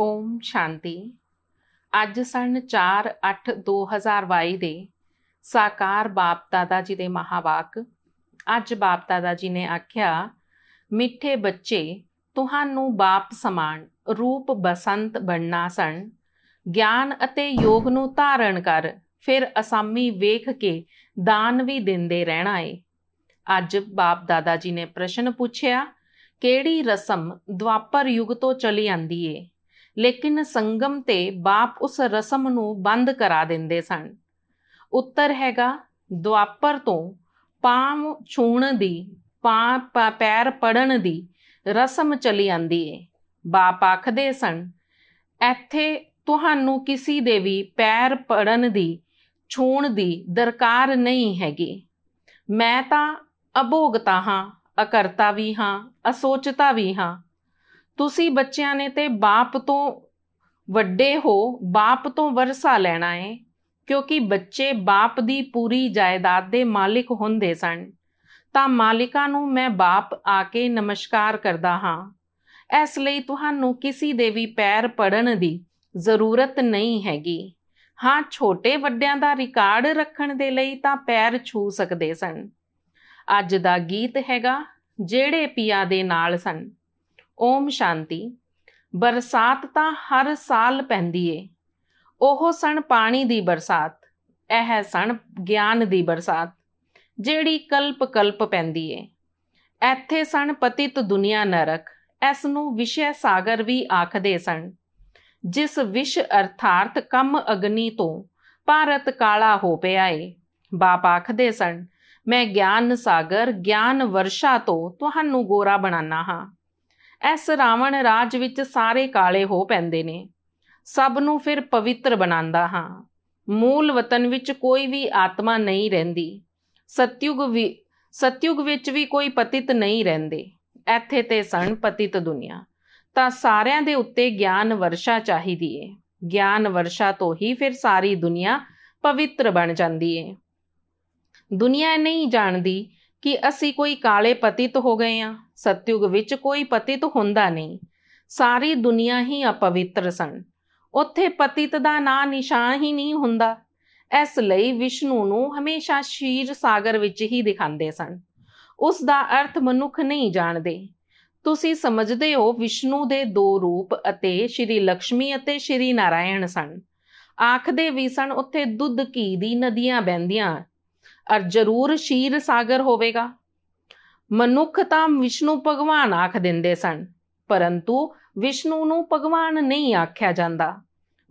ਓਮ ਸ਼ਾਂਤੀ ਅੱਜ ਸਨ 4/8/2022 ਦੇ ਸਾਕਾਰ ਬਾਪ ਦਾਦਾ ਜੀ ਦੇ ਮਹਾਵਾਕ ਅੱਜ ਬਾਪ ਦਾਦਾ ਜੀ ਨੇ ਆਖਿਆ ਮਿੱਠੇ ਬੱਚੇ ਤੁਹਾਨੂੰ ਬਾਪ ਸਮਾਨ ਰੂਪ ਬਸੰਤ ਬਣਨਾ ਸਣ ਗਿਆਨ ਅਤੇ ਯੋਗ ਨੂੰ ਧਾਰਨ ਕਰ ਫਿਰ ਅਸਾਮੀ ਵੇਖ ਕੇ ਦਾਨ ਵੀ ਦਿੰਦੇ ਰਹਿਣਾ ਏ ਅੱਜ ਬਾਪ ਦਾਦਾ ਜੀ ਨੇ ਪ੍ਰਸ਼ਨ ਪੁੱਛਿਆ ਕਿਹੜੀ ਰਸਮ ਦੁਆਪਰ ਯੁਗ ਤੋਂ ਚਲੀ ਆਂਦੀ ਏ ਲੇਕਿਨ ਸੰਗਮ ਤੇ ਬਾਪ ਉਸ ਰਸਮ ਨੂੰ ਬੰਦ ਕਰਾ ਦਿੰਦੇ ਸਨ ਉੱਤਰ ਹੈਗਾ ਦੁਆਪਰ ਤੋਂ ਪਾਮ ਛੂਣ ਦੀ ਪਾ ਪੈਰ ਪੜਨ ਦੀ ਰਸਮ ਚਲੀ ਆਂਦੀ ਏ ਬਾਪ ਆਖਦੇ ਸਨ ਇੱਥੇ ਤੁਹਾਨੂੰ ਕਿਸੇ ਦੇ ਵੀ ਪੈਰ ਪੜਨ ਦੀ ਛੂਣ ਦੀ ਦਰਕਾਰ ਨਹੀਂ ਹੈਗੀ ਮੈਂ ਤਾਂ ਅਭੋਗਤਾ ਹਾਂ ਅਕਰਤਾ ਵੀ ਹਾਂ ਅਸੋਚਤਾ ਵੀ ਹਾਂ ਤੁਸੀਂ ਬੱਚਿਆਂ ਨੇ ਤੇ ਬਾਪ ਤੋਂ ਵੱਡੇ ਹੋ ਬਾਪ ਤੋਂ ਵਰਸਾ ਲੈਣਾ ਹੈ ਕਿਉਂਕਿ ਬੱਚੇ ਬਾਪ ਦੀ ਪੂਰੀ ਜਾਇਦਾਦ ਦੇ ਮਾਲਿਕ ਹੁੰਦੇ ਸਨ ਤਾਂ ਮਾਲਿਕਾ ਨੂੰ ਮੈਂ ਬਾਪ ਆ ਕੇ ਨਮਸਕਾਰ ਕਰਦਾ ਹਾਂ ਇਸ ਲਈ ਤੁਹਾਨੂੰ ਕਿਸੇ ਦੇ ਵੀ ਪੈਰ ਪੜਨ ਦੀ ਜ਼ਰੂਰਤ ਨਹੀਂ ਹੈਗੀ ਹਾਂ ਛੋਟੇ ਵੱਡਿਆਂ ਦਾ ਰਿਕਾਰਡ ਰੱਖਣ ਦੇ ਲਈ ਤਾਂ ਪੈਰ ਛੂ ਸਕਦੇ ਸਨ ਅੱਜ ਦਾ ਗੀਤ ਹੈਗਾ ਜਿਹੜੇ ਪਿਆ ਦੇ ਨਾਲ ਸਨ ਓਮ ਸ਼ਾਂਤੀ ਬਰਸਾਤ ਤਾਂ ਹਰ ਸਾਲ ਪੈਂਦੀ ਏ ਉਹ ਸਣ ਪਾਣੀ ਦੀ ਬਰਸਾਤ ਇਹ ਸਣ ਗਿਆਨ ਦੀ ਬਰਸਾਤ ਜਿਹੜੀ ਕਲਪ ਕਲਪ ਪੈਂਦੀ ਏ ਇੱਥੇ ਸਣ ਪਤਿਤ ਦੁਨੀਆ ਨਰਕ ਇਸ ਨੂੰ ਵਿਸ਼ੇ ਸਾਗਰ ਵੀ ਆਖਦੇ ਸਣ ਜਿਸ ਵਿਸ਼ ਅਰਥਾਰਥ ਕੰਮ ਅਗਨੀ ਤੋਂ ਭਾਰਤ ਕਾਲਾ ਹੋ ਪਿਆ ਏ ਬਾਪ ਆਖਦੇ ਸਣ ਮੈਂ ਗਿਆਨ ਸਾਗਰ ਗਿਆਨ ਵਰਸ਼ਾ ਤੋਂ ਤੁਹਾਨੂੰ ਗੋਰਾ ਬਣਾਣਾ ਹਾਂ ਇਸ ਰਾਵਣ ਰਾਜ ਵਿੱਚ ਸਾਰੇ ਕਾਲੇ ਹੋ ਪੈਂਦੇ ਨੇ ਸਭ ਨੂੰ ਫਿਰ ਪਵਿੱਤਰ ਬਣਾਉਂਦਾ ਹਾਂ ਮੂਲ ਵਤਨ ਵਿੱਚ ਕੋਈ ਵੀ ਆਤਮਾ ਨਹੀਂ ਰਹਿੰਦੀ ਸਤਯੁਗ ਵੀ ਸਤਯੁਗ ਵਿੱਚ ਵੀ ਕੋਈ ਪਤਿਤ ਨਹੀਂ ਰਹਿੰਦੇ ਇੱਥੇ ਤੇ ਸਣ ਪਤਿਤ ਦੁਨੀਆ ਤਾਂ ਸਾਰਿਆਂ ਦੇ ਉੱਤੇ ਗਿਆਨ ਵਰਸ਼ਾ ਚਾਹੀਦੀ ਏ ਗਿਆਨ ਵਰਸ਼ਾ ਤੋਂ ਹੀ ਫਿਰ ਸਾਰੀ ਦੁਨੀਆ ਪਵਿੱਤਰ ਬਣ ਜਾਂਦੀ ਏ ਦੁਨੀਆ ਨਹੀਂ ਜਾਣਦੀ ਕਿ ਅਸੀਂ ਕੋਈ ਕਾਲੇ ਪਤਿਤ ਹੋ ਗਏ ਆ ਸਤਯੁਗ ਵਿੱਚ ਕੋਈ ਪਤਿਤ ਹੁੰਦਾ ਨਹੀਂ ਸਾਰੀ ਦੁਨੀਆ ਹੀ ਅਪਵਿੱਤਰ ਸਨ ਉੱਥੇ ਪਤਿਤ ਦਾ ਨਾਂ ਨਿਸ਼ਾਨ ਹੀ ਨਹੀਂ ਹੁੰਦਾ ਇਸ ਲਈ ਵਿਸ਼ਨੂੰ ਨੂੰ ਹਮੇਸ਼ਾ ਸ਼ੀਰ ਸਾਗਰ ਵਿੱਚ ਹੀ ਦਿਖਾਉਂਦੇ ਸਨ ਉਸ ਦਾ ਅਰਥ ਮਨੁੱਖ ਨਹੀਂ ਜਾਣਦੇ ਤੁਸੀਂ ਸਮਝਦੇ ਹੋ ਵਿਸ਼ਨੂੰ ਦੇ ਦੋ ਰੂਪ ਅਤੇ ਸ਼੍ਰੀ ਲక్ష్ਮੀ ਅਤੇ ਸ਼੍ਰੀ ਨਾਰਾਇਣ ਸਨ ਆਖਦੇ ਵੀ ਸਨ ਉੱਥੇ ਦੁੱਧ ਕੀ ਦੀ ਨਦੀਆਂ ਵਹਿੰਦੀਆਂ ਅਰ ਜ਼ਰੂਰ ਸ਼ੀਰ ਸਾਗਰ ਹੋਵੇਗਾ ਮਨੁੱਖ ਤਾਂ ਵਿਸ਼ਨੂੰ ਭਗਵਾਨ ਆਖ ਦਿੰਦੇ ਸਨ ਪਰੰਤੂ ਵਿਸ਼ਨੂੰ ਨੂੰ ਭਗਵਾਨ ਨਹੀਂ ਆਖਿਆ ਜਾਂਦਾ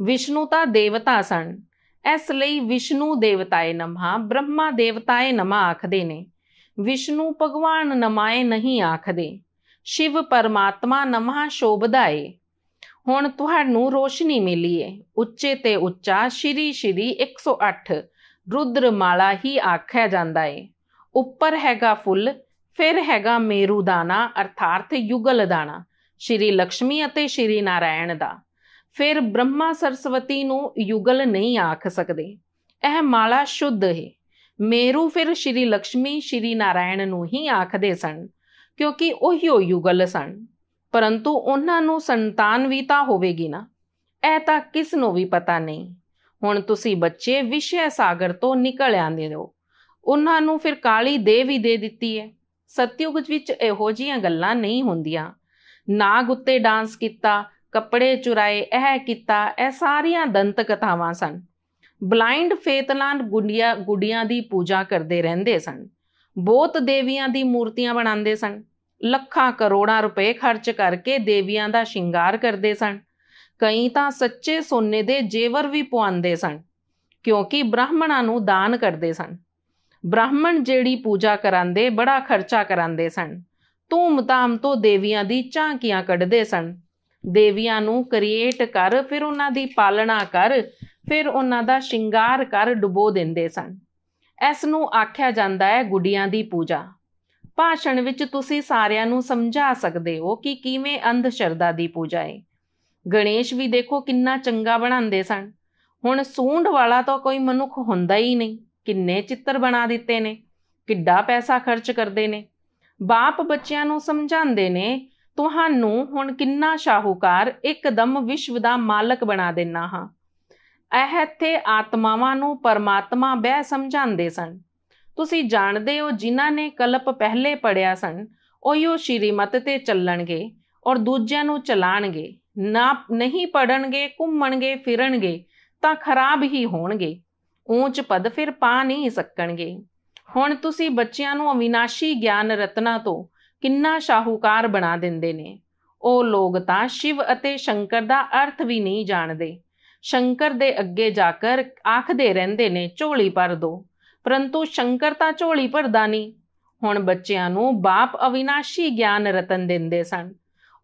ਵਿਸ਼ਨੂੰ ਤਾਂ ਦੇਵਤਾ ਸਨ ਇਸ ਲਈ ਵਿਸ਼ਨੂੰ ਦੇਵਤਾਏ ਨਮਹਾ ਬ੍ਰਹਮਾ ਦੇਵਤਾਏ ਨਮਾ ਆਖਦੇ ਨੇ ਵਿਸ਼ਨੂੰ ਭਗਵਾਨ ਨਮਾਏ ਨਹੀਂ ਆਖਦੇ ਸ਼ਿਵ ਪਰਮਾਤਮਾ ਨਮਹਾ ਸ਼ੋਭਦਾਏ ਹੁਣ ਤੁਹਾਨੂੰ ਰੋਸ਼ਨੀ ਮਿਲੀ ਏ ਉੱਚੇ ਤੇ ਉੱਚਾ ਸ਼੍ਰੀ ਸ਼੍ਰੀ 108 ਰੁਦਰ ਮਾਲਾ ਹੀ ਆਖਿਆ ਜਾਂਦਾ ਏ ਉੱਪਰ ਹੈਗਾ ਫੁੱਲ ਫਿਰ ਹੈਗਾ ਮੇਰੂ ਦਾਣਾ ਅਰਥਾਤ ਯੁਗਲ ਦਾਣਾ ਸ਼੍ਰੀ ਲక్ష్ਮੀ ਅਤੇ ਸ਼੍ਰੀ ਨਾਰਾਇਣ ਦਾ ਫਿਰ ਬ੍ਰਹਮਾ ਸਰਸਵਤੀ ਨੂੰ ਯੁਗਲ ਨਹੀਂ ਆਖ ਸਕਦੇ ਇਹ ਮਾਲਾ ਸ਼ੁੱਧ ਹੈ ਮੇਰੂ ਫਿਰ ਸ਼੍ਰੀ ਲక్ష్ਮੀ ਸ਼੍ਰੀ ਨਾਰਾਇਣ ਨੂੰ ਹੀ ਆਖਦੇ ਸਨ ਕਿਉਂਕਿ ਉਹੀ ਉਹ ਯੁਗਲ ਸਨ ਪਰੰਤੂ ਉਹਨਾਂ ਨੂੰ ਸੰਤਾਨ ਵੀ ਤਾਂ ਹੋਵੇਗੀ ਨਾ ਇਹ ਤਾਂ ਕਿਸ ਨੂੰ ਵੀ ਪਤਾ ਨਹੀਂ ਹੁਣ ਤੁਸੀਂ ਬੱਚੇ ਵਿਸ਼ੇ ਸਾਗਰ ਤੋਂ ਨਿਕਲ ਆਂਦੇ ਹੋ ਉਹਨਾਂ ਨੂੰ ਫਿਰ ਕਾਲੀ ਦੇਵੀ ਦੇ ਦਿੱਤੀ ਹੈ ਸਤਯੁਗ ਵਿੱਚ ਇਹੋ ਜੀਆਂ ਗੱਲਾਂ ਨਹੀਂ ਹੁੰਦੀਆਂ ਨਾਗ ਉੱਤੇ ਡਾਂਸ ਕੀਤਾ ਕੱਪੜੇ ਚੁਰਾਏ ਇਹ ਕੀਤਾ ਇਹ ਸਾਰੀਆਂ ਦੰਤ ਕਥਾਵਾਂ ਸਨ ਬਲਾਈਂਡ ਫੇਤਲਾਂ ਗੁੰਡੀਆਂ ਗੁੱਡੀਆਂ ਦੀ ਪੂਜਾ ਕਰਦੇ ਰਹਿੰਦੇ ਸਨ ਬਹੁਤ ਦੇਵੀਆਂ ਦੀ ਮੂਰਤੀਆਂ ਬਣਾਉਂਦੇ ਸਨ ਲੱਖਾਂ ਕਰੋੜਾਂ ਰੁਪਏ ਖਰਚ ਕਰਕੇ ਦੇਵੀਆਂ ਦਾ ਸ਼ਿੰਗਾਰ ਕਰਦੇ ਸਨ ਕਈ ਤਾਂ ਸੱਚੇ ਸੋਨੇ ਦੇ ਜੇਵਰ ਵੀ ਪਵਾਉਂਦੇ ਸਨ ਕਿਉਂਕਿ ਬ੍ਰਾਹਮਣਾਂ ਨੂੰ ਦਾਨ ਕਰਦੇ ਸਨ ਬ੍ਰਾਹਮਣ ਜਿਹੜੀ ਪੂਜਾ ਕਰਾਂਦੇ ਬੜਾ ਖਰਚਾ ਕਰਾਂਦੇ ਸਨ ਧੂਮ-ਧਾਮ ਤੋਂ ਦੇਵੀਆਂ ਦੀ ਝਾਂਕੀਆਂ ਕੱਢਦੇ ਸਨ ਦੇਵੀਆਂ ਨੂੰ ਕ੍ਰੀਏਟ ਕਰ ਫਿਰ ਉਹਨਾਂ ਦੀ ਪਾਲਣਾ ਕਰ ਫਿਰ ਉਹਨਾਂ ਦਾ ਸ਼ਿੰਗਾਰ ਕਰ ਡੁਬੋ ਦਿੰਦੇ ਸਨ ਇਸ ਨੂੰ ਆਖਿਆ ਜਾਂਦਾ ਹੈ ਗੁੱਡੀਆਂ ਦੀ ਪੂਜਾ ਭਾਸ਼ਣ ਵਿੱਚ ਤੁਸੀਂ ਸਾਰਿਆਂ ਨੂੰ ਸਮਝਾ ਸਕਦੇ ਹੋ ਕਿ ਕਿਵੇਂ ਅੰਧ ਸ਼ਰਦਾ ਦੀ ਪੂਜਾ ਹੈ ਗਣੇਸ਼ ਵੀ ਦੇਖੋ ਕਿੰਨਾ ਚੰਗਾ ਬਣਾਉਂਦੇ ਸਨ ਹੁਣ ਸੂੰਡ ਵਾਲਾ ਤਾਂ ਕੋਈ ਮਨੁੱਖ ਹੁੰਦਾ ਹੀ ਨਹੀਂ ਕਿੰਨੇ ਚਿੱਤਰ ਬਣਾ ਦਿੱਤੇ ਨੇ ਕਿੱਡਾ ਪੈਸਾ ਖਰਚ ਕਰਦੇ ਨੇ ਬਾਪ ਬੱਚਿਆਂ ਨੂੰ ਸਮਝਾਉਂਦੇ ਨੇ ਤੁਹਾਨੂੰ ਹੁਣ ਕਿੰਨਾ ਸ਼ਾਹੂਕਾਰ ਇੱਕਦਮ ਵਿਸ਼ਵ ਦਾ ਮਾਲਕ ਬਣਾ ਦੇਣਾ ਹਾਂ ਇਹ ਇੱਥੇ ਆਤਮਾਵਾਂ ਨੂੰ ਪਰਮਾਤਮਾ ਬਹਿ ਸਮਝਾਉਂਦੇ ਸਨ ਤੁਸੀਂ ਜਾਣਦੇ ਹੋ ਜਿਨ੍ਹਾਂ ਨੇ ਕਲਪ ਪਹਿਲੇ ਪੜਿਆ ਸਨ ਉਹ ਉਹ ਸ਼੍ਰੀਮਤ ਤੇ ਚੱਲਣਗੇ ਔਰ ਦੂਜਿਆਂ ਨੂੰ ਚਲਾਣਗੇ ਨਾ ਨਹੀਂ ਪੜਨਗੇ ਘੁੰਮਣਗੇ ਫਿਰਨਗੇ ਤਾਂ ਖਰਾਬ ਹੀ ਹੋਣਗੇ ਉੱਚ ਪਦ ਫਿਰ ਪਾ ਨਹੀਂ ਸਕਣਗੇ ਹੁਣ ਤੁਸੀਂ ਬੱਚਿਆਂ ਨੂੰ ਅਵਿਨਾਸ਼ੀ ਗਿਆਨ ਰਤਨਾ ਤੋਂ ਕਿੰਨਾ ਸ਼ਾਹੂਕਾਰ ਬਣਾ ਦਿੰਦੇ ਨੇ ਉਹ ਲੋਕ ਤਾਂ ਸ਼ਿਵ ਅਤੇ ਸ਼ੰਕਰ ਦਾ ਅਰਥ ਵੀ ਨਹੀਂ ਜਾਣਦੇ ਸ਼ੰਕਰ ਦੇ ਅੱਗੇ ਜਾ ਕੇ ਆਖਦੇ ਰਹਿੰਦੇ ਨੇ ਝੋਲੀ ਭਰ ਦੋ ਪਰੰਤੂ ਸ਼ੰਕਰ ਤਾਂ ਝੋਲੀ ਭਰਦਾ ਨਹੀਂ ਹੁਣ ਬੱਚਿਆਂ ਨੂੰ ਬਾਪ ਅਵਿਨਾਸ਼ੀ ਗਿਆਨ ਰਤਨ ਦਿੰਦੇ ਸਨ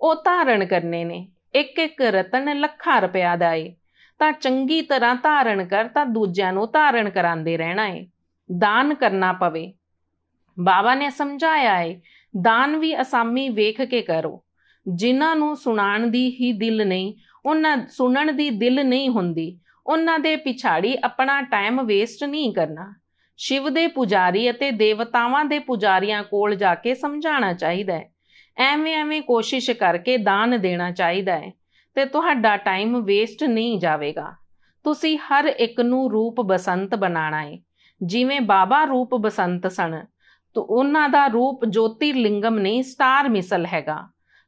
ਉਹ ਧਾਰਨ ਕਰਨੇ ਨੇ ਇੱਕ ਇੱਕ ਰਤਨ ਲੱਖਾਂ ਰੁਪਿਆ ਦਾ ਏ ਤਾਂ ਚੰਗੀ ਤਰ੍ਹਾਂ ਧਾਰਨ ਕਰ ਤਾਂ ਦੂਜਿਆਂ ਨੂੰ ਧਾਰਨ ਕਰਾਉਂਦੇ ਰਹਿਣਾ ਹੈ ਦਾਨ ਕਰਨਾ ਪਵੇ ਬਾਬਾ ਨੇ ਸਮਝਾਇਆ ਹੈ ਦਾਨ ਵੀ ਅਸਾਮੀ ਵੇਖ ਕੇ ਕਰੋ ਜਿਨ੍ਹਾਂ ਨੂੰ ਸੁਣਾਉਣ ਦੀ ਹੀ ਦਿਲ ਨਹੀਂ ਉਹਨਾਂ ਸੁਣਨ ਦੀ ਦਿਲ ਨਹੀਂ ਹੁੰਦੀ ਉਹਨਾਂ ਦੇ ਪਿਛਾੜੀ ਆਪਣਾ ਟਾਈਮ ਵੇਸਟ ਨਹੀਂ ਕਰਨਾ ਸ਼ਿਵ ਦੇ ਪੁਜਾਰੀ ਅਤੇ ਦੇਵਤਾਵਾਂ ਦੇ ਪੁਜਾਰੀਆਂ ਕੋਲ ਜਾ ਕੇ ਸਮਝਾਣਾ ਚਾਹੀਦਾ ਹੈ ਐਵੇਂ ਐਵੇਂ ਕੋਸ਼ਿਸ਼ ਕਰਕੇ ਦਾਨ ਦੇਣਾ ਚਾਹੀਦਾ ਹੈ ਤੇ ਤੁਹਾਡਾ ਟਾਈਮ ਵੇਸਟ ਨਹੀਂ ਜਾਵੇਗਾ ਤੁਸੀਂ ਹਰ ਇੱਕ ਨੂੰ ਰੂਪ ਬਸੰਤ ਬਣਾਣਾ ਹੈ ਜਿਵੇਂ ਬਾਬਾ ਰੂਪ ਬਸੰਤ ਸਣ ਤੋ ਉਹਨਾਂ ਦਾ ਰੂਪ ਜੋਤੀ ਲਿੰਗਮ ਨੇ ਸਟਾਰ ਮਿਸਲ ਹੈਗਾ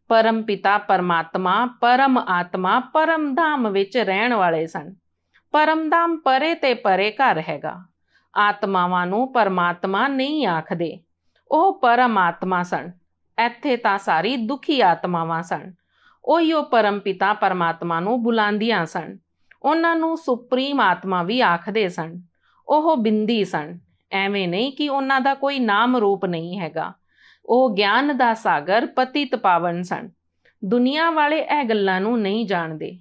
ਪਰਮ ਪਿਤਾ ਪਰਮਾਤਮਾ ਪਰਮ ਆਤਮਾ ਪਰਮ ਧਾਮ ਵਿੱਚ ਰਹਿਣ ਵਾਲੇ ਸਨ ਪਰਮ ਧਾਮ ਪਰੇ ਤੇ ਪਰੇ ਘਰ ਹੈਗਾ ਆਤਮਾਵਾਂ ਨੂੰ ਪਰਮਾਤਮਾ ਨਹੀਂ ਆਖਦੇ ਉਹ ਪਰਮਾਤਮਾ ਸਣ ਇੱਥੇ ਤਾਂ ਸਾਰੀ ਦੁਖੀ ਆਤਮਾਵਾਂ ਸਨ ਉਹ ਪਰਮ ਪਿਤਾ ਪਰਮਾਤਮਾ ਨੂੰ ਬੁਲਾਉਂਦੀਆਂ ਸਨ ਉਹਨਾਂ ਨੂੰ ਸੁਪਰੀਮ ਆਤਮਾ ਵੀ ਆਖਦੇ ਸਨ ਉਹ ਬਿੰਦੀ ਸਨ ਐਵੇਂ ਨਹੀਂ ਕਿ ਉਹਨਾਂ ਦਾ ਕੋਈ ਨਾਮ ਰੂਪ ਨਹੀਂ ਹੈਗਾ ਉਹ ਗਿਆਨ ਦਾ ਸਾਗਰ ਪਤਿਤ ਪਾਵਨ ਸਨ ਦੁਨੀਆ ਵਾਲੇ ਇਹ ਗੱਲਾਂ ਨੂੰ ਨਹੀਂ ਜਾਣਦੇ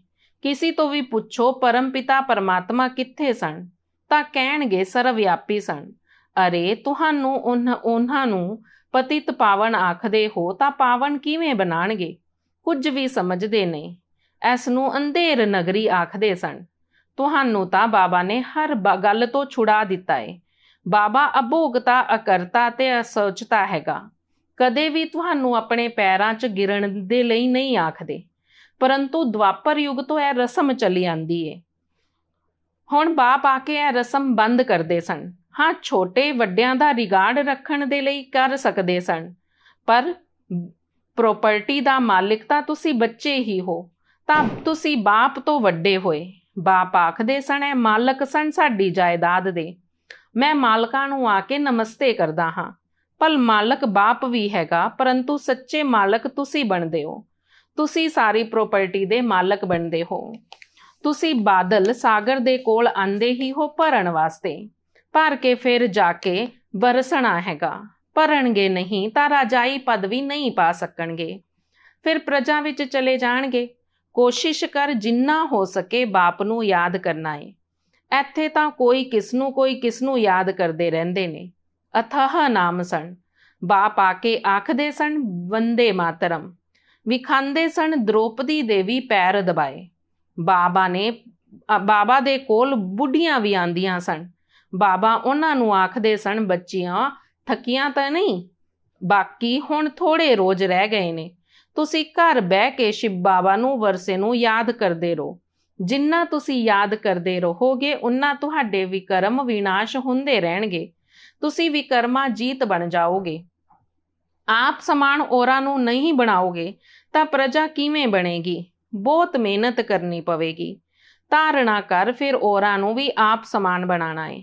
ਕਿਸੇ ਤੋਂ ਵੀ ਪੁੱਛੋ ਪਰਮ ਪਿਤਾ ਪਰਮਾਤਮਾ ਕਿੱਥੇ ਸਨ ਤਾਂ ਕਹਿਣਗੇ ਵਿਆਪੀ ਸਨ ਅਰੇ ਤੁਹਾਨੂੰ ਉਹਨਾਂ ਨੂੰ ਪਤਿਤ ਪਾਵਨ ਆਖਦੇ ਹੋ ਤਾਂ ਪਾਵਨ ਕਿਵੇਂ ਬਣਾਣਗੇ ਕੁਝ ਵੀ ਸਮਝਦੇ ਨਹੀਂ ਇਸ ਨੂੰ ਅੰਧੇਰ ਨਗਰੀ ਆਖਦੇ ਸਨ ਤੁਹਾਨੂੰ ਤਾਂ ਬਾਬਾ ਨੇ ਹਰ ਗੱਲ ਤੋਂ ਛੁੜਾ ਦਿੱਤਾ ਏ ਬਾਬਾ ਅਭੋਗਤਾ ਅਕਰਤਾ ਤੇ ਅਸੋਚਤਾ ਹੈਗਾ ਕਦੇ ਵੀ ਤੁਹਾਨੂੰ ਆਪਣੇ ਪੈਰਾਂ 'ਚ ਗਿਰਨ ਦੇ ਲਈ ਨਹੀਂ ਆਖਦੇ ਪਰੰਤੂ ਦਵਾਪਰ ਯੁੱਗ ਤੋਂ ਇਹ ਰਸਮ ਚੱਲੀ ਆਂਦੀ ਏ ਹੁਣ ਬਾਪ ਆ ਕੇ ਇਹ ਰਸਮ ਬੰਦ ਕਰਦੇ ਸਨ ਹਾਂ ਛੋਟੇ ਵੱਡਿਆਂ ਦਾ ਰਿਗਾਰਡ ਰੱਖਣ ਦੇ ਲਈ ਕਰ ਸਕਦੇ ਸਨ ਪਰ ਪ੍ਰਾਪਰਟੀ ਦਾ ਮਾਲਕ ਤਾਂ ਤੁਸੀਂ ਬੱਚੇ ਹੀ ਹੋ ਤਾਂ ਤੁਸੀਂ ਬਾਪ ਤੋਂ ਵੱਡੇ ਹੋਏ ਬਾਪ ਆਖਦੇ ਸਣ ਐ ਮਾਲਕ ਸਣ ਸਾਡੀ ਜਾਇਦਾਦ ਦੇ ਮੈਂ ਮਾਲਕਾਂ ਨੂੰ ਆ ਕੇ ਨਮਸਤੇ ਕਰਦਾ ਹਾਂ ਪਰ ਮਾਲਕ ਬਾਪ ਵੀ ਹੈਗਾ ਪਰੰਤੂ ਸੱਚੇ ਮਾਲਕ ਤੁਸੀਂ ਬਣਦੇ ਹੋ ਤੁਸੀਂ ਸਾਰੀ ਪ੍ਰਾਪਰਟੀ ਦੇ ਮਾਲਕ ਬਣਦੇ ਹੋ ਤੁਸੀਂ ਬਾਦਲ ਸਾਗਰ ਦੇ ਕੋਲ ਆਂਦੇ ਹੀ ਹੋ ਭਰਨ ਵਾਸਤੇ ਭਰ ਕੇ ਫਿਰ ਜਾ ਕੇ ਵਰਸਣਾ ਹੈਗਾ ਭਰਨਗੇ ਨਹੀਂ ਤਾਂ ਰਾਜਾਈ ਪਦਵੀ ਨਹੀਂ ਪਾ ਸਕਣਗੇ ਫਿਰ ਪ੍ਰਜਾ ਵਿੱਚ ਚਲੇ ਜਾਣਗੇ ਕੋਸ਼ਿਸ਼ ਕਰ ਜਿੰਨਾ ਹੋ ਸਕੇ ਬਾਪ ਨੂੰ ਯਾਦ ਕਰਨਾ ਹੈ ਇੱਥੇ ਤਾਂ ਕੋਈ ਕਿਸ ਨੂੰ ਕੋਈ ਕਿਸ ਨੂੰ ਯਾਦ ਕਰਦੇ ਰਹਿੰਦੇ ਨੇ ਅਥਾਹ ਨਾਮ ਸਣ ਬਾਪ ਆ ਕੇ ਆਖਦੇ ਸਣ ਵੰਦੇ ਮਾਤਰਮ ਵਿਖਾਂਦੇ ਸਣ ਦ੍ਰੋਪਦੀ ਦੇਵੀ ਪੈਰ ਦਬਾਏ ਬਾਬਾ ਨੇ ਬਾਬਾ ਦੇ ਕੋਲ ਬੁੱਢੀਆਂ ਵੀ ਆਂਦੀਆਂ ਸਣ ਬਾਬਾ ਉਹਨਾਂ ਨੂੰ ਆਖਦੇ ਸਣ ਬੱਚੀਆਂ ਥੱਕੀਆਂ ਤਾਂ ਨਹੀਂ ਬਾਕੀ ਹੁਣ ਥੋੜੇ ਰੋਜ਼ ਰਹਿ ਗਏ ਨੇ ਤੁਸੀਂ ਘਰ ਬਹਿ ਕੇ ਸ਼ਿਵ ਬਾਬਾ ਨੂੰ ਵਰਸੇ ਨੂੰ ਯਾਦ ਕਰਦੇ ਰਹੋ ਜਿੰਨਾ ਤੁਸੀਂ ਯਾਦ ਕਰਦੇ ਰਹੋਗੇ ਉਨਾ ਤੁਹਾਡੇ ਵਿਕਰਮ ਵਿਨਾਸ਼ ਹੁੰਦੇ ਰਹਿਣਗੇ ਤੁਸੀਂ ਵਿਕਰਮਾ ਜੀਤ ਬਣ ਜਾਓਗੇ ਆਪ ਸਮਾਨ ਔਰਾਂ ਨੂੰ ਨਹੀਂ ਬਣਾਓਗੇ ਤਾਂ ਪ੍ਰਜਾ ਕਿਵੇਂ ਬਣੇਗੀ ਬਹੁਤ ਮਿਹਨਤ ਕਰਨੀ ਪਵੇਗੀ ਤਾਰਣਾ ਕਰ ਫਿਰ ਔਰਾਂ ਨੂੰ ਵੀ ਆਪ ਸਮਾਨ ਬਣਾਣਾ ਹੈ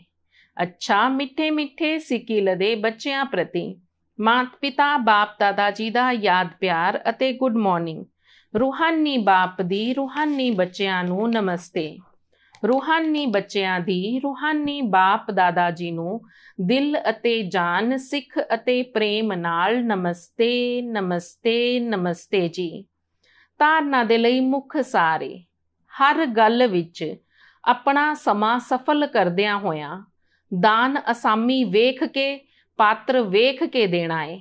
ਅੱਛਾ ਮਿੱਠੇ ਮਿੱਠੇ ਸਿੱਕੀ ਲਦੇ ਬੱਚਿਆਂ ਪ੍ਰਤੀ ਮਾਤ-ਪਿਤਾ ਬਾਪ ਦਾਦਾ ਜੀ ਦਾ ਯਾਦ ਪਿਆਰ ਅਤੇ ਗੁੱਡ ਮਾਰਨਿੰਗ ਰੂਹਾਨੀ ਬਾਪ ਦੀ ਰੂਹਾਨੀ ਬੱਚਿਆਂ ਨੂੰ ਨਮਸਤੇ ਰੂਹਾਨੀ ਬੱਚਿਆਂ ਦੀ ਰੂਹਾਨੀ ਬਾਪ ਦਾਦਾ ਜੀ ਨੂੰ ਦਿਲ ਅਤੇ ਜਾਨ ਸਿੱਖ ਅਤੇ ਪ੍ਰੇਮ ਨਾਲ ਨਮਸਤੇ ਨਮਸਤੇ ਨਮਸਤੇ ਜੀ ਧਾਰਨਾ ਦੇ ਲਈ ਮੁੱਖ ਸਾਰੇ ਹਰ ਗੱਲ ਵਿੱਚ ਆਪਣਾ ਸਮਾਂ ਸਫਲ ਕਰਦਿਆਂ ਹੋਇਆਂ ਦਾਨ ਅਸਾਮੀ ਵੇਖ ਕੇ ਪਾਤਰ ਵੇਖ ਕੇ ਦੇਣਾ ਏ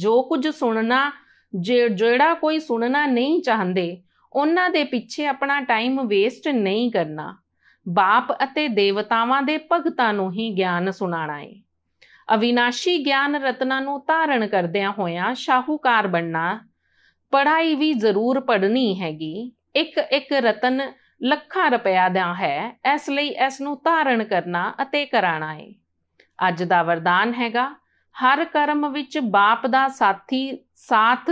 ਜੋ ਕੁਝ ਸੁਣਨਾ ਜਿਹੜਾ ਕੋਈ ਸੁਣਨਾ ਨਹੀਂ ਚਾਹੁੰਦੇ ਉਹਨਾਂ ਦੇ ਪਿੱਛੇ ਆਪਣਾ ਟਾਈਮ ਵੇਸਟ ਨਹੀਂ ਕਰਨਾ ਬਾਪ ਅਤੇ ਦੇਵਤਾਵਾਂ ਦੇ ਭਗਤਾਂ ਨੂੰ ਹੀ ਗਿਆਨ ਸੁਣਾਣਾ ਏ ਅਵਿਨਾਸ਼ੀ ਗਿਆਨ ਰਤਨਾ ਨੂੰ ਧਾਰਨ ਕਰਦਿਆਂ ਹੋਇਆਂ ਸ਼ਾਹੂਕਾਰ ਬਣਨਾ ਪੜ੍ਹਾਈ ਵੀ ਜ਼ਰੂਰ ਪੜ੍ਹਨੀ ਹੈਗੀ ਇੱਕ ਇੱਕ ਰਤਨ ਲੱਖਾਂ ਰੁਪਇਆ ਦਾ ਹੈ ਇਸ ਲਈ ਇਸ ਨੂੰ ਧਾਰਨ ਕਰਨਾ ਅਤੇ ਕਰਾਣਾ ਹੈ ਅੱਜ ਦਾ ਵਰਦਾਨ ਹੈਗਾ ਹਰ ਕਰਮ ਵਿੱਚ ਬਾਪ ਦਾ ਸਾਥੀ ਸਾਥ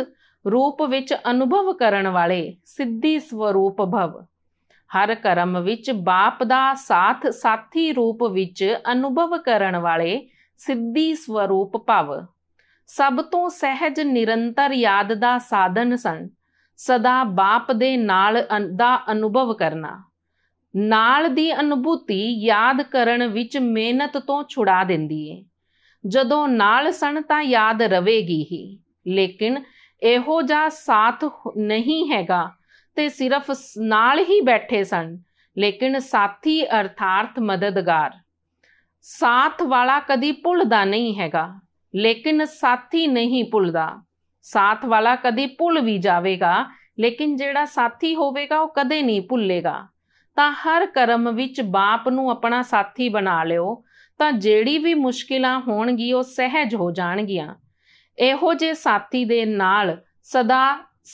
ਰੂਪ ਵਿੱਚ ਅਨੁਭਵ ਕਰਨ ਵਾਲੇ ਸਿੱਧੀ ਸਵਰੂਪ ਭਵ ਹਰ ਕਰਮ ਵਿੱਚ ਬਾਪ ਦਾ ਸਾਥ ਸਾਥੀ ਰੂਪ ਵਿੱਚ ਅਨੁਭਵ ਕਰਨ ਵਾਲੇ ਸਿੱਧੀ ਸਵਰੂਪ ਭਵ ਸਭ ਤੋਂ ਸਹਿਜ ਨਿਰੰਤਰ ਯਾਦ ਦਾ ਸਾਧਨ ਸੰਤ ਸਦਾ ਬਾਪ ਦੇ ਨਾਲ ਦਾ ਅਨੁਭਵ ਕਰਨਾ ਨਾਲ ਦੀ ਅਨੁਭੂਤੀ ਯਾਦ ਕਰਨ ਵਿੱਚ ਮਿਹਨਤ ਤੋਂ ਛੁਡਾ ਦਿੰਦੀ ਏ ਜਦੋਂ ਨਾਲ ਸਣ ਤਾਂ ਯਾਦ ਰਵੇਗੀ ਹੀ ਲੇਕਿਨ ਇਹੋ ਜਿਹਾ ਸਾਥ ਨਹੀਂ ਹੈਗਾ ਤੇ ਸਿਰਫ ਨਾਲ ਹੀ ਬੈਠੇ ਸਨ ਲੇਕਿਨ ਸਾਥੀ ਅਰਥਾਰਥ ਮਦਦਗਾਰ ਸਾਥ ਵਾਲਾ ਕਦੀ ਭੁੱਲਦਾ ਨਹੀਂ ਹੈਗਾ ਲੇਕਿਨ ਸਾਥੀ ਨਹੀਂ ਭੁੱਲਦਾ ਸਾਥ ਵਾਲਾ ਕਦੇ ਭੁੱਲ ਵੀ ਜਾਵੇਗਾ ਲੇਕਿਨ ਜਿਹੜਾ ਸਾਥੀ ਹੋਵੇਗਾ ਉਹ ਕਦੇ ਨਹੀਂ ਭੁੱਲੇਗਾ ਤਾਂ ਹਰ ਕਰਮ ਵਿੱਚ ਬਾਪ ਨੂੰ ਆਪਣਾ ਸਾਥੀ ਬਣਾ ਲਿਓ ਤਾਂ ਜਿਹੜੀ ਵੀ ਮੁਸ਼ਕਿਲਾਂ ਹੋਣਗੀ ਉਹ ਸਹਿਜ ਹੋ ਜਾਣਗੀਆਂ ਇਹੋ ਜੇ ਸਾਥੀ ਦੇ ਨਾਲ ਸਦਾ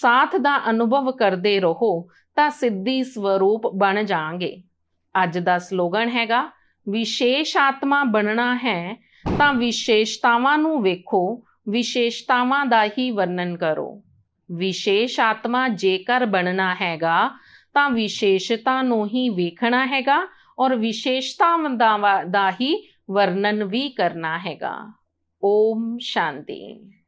ਸਾਥ ਦਾ ਅਨੁਭਵ ਕਰਦੇ ਰਹੋ ਤਾਂ ਸਿੱਧੀ ਸਵਰੂਪ ਬਣ ਜਾਾਂਗੇ ਅੱਜ ਦਾ ਸਲੋਗਨ ਹੈਗਾ ਵਿਸ਼ੇਸ਼ ਆਤਮਾ ਬਣਨਾ ਹੈ ਤਾਂ ਵਿਸ਼ੇਸ਼ਤਾਵਾਂ ਨੂੰ ਵੇਖੋ ਵਿਸ਼ੇਸ਼ਤਾਵਾਂ ਦਾ ਹੀ ਵਰਣਨ ਕਰੋ ਵਿਸ਼ੇਸ਼ ਆਤਮਾ ਜੇਕਰ ਬਣਨਾ ਹੈਗਾ ਤਾਂ ਵਿਸ਼ੇਸ਼ਤਾ ਨੂੰ ਹੀ ਵੇਖਣਾ ਹੈਗਾ ਔਰ ਵਿਸ਼ੇਸ਼ਤਾਵਾਂ ਦਾ ਹੀ ਵਰਣਨ ਵੀ ਕਰਨਾ ਹੈਗਾ ਓਮ ਸ਼ਾਂਤੀ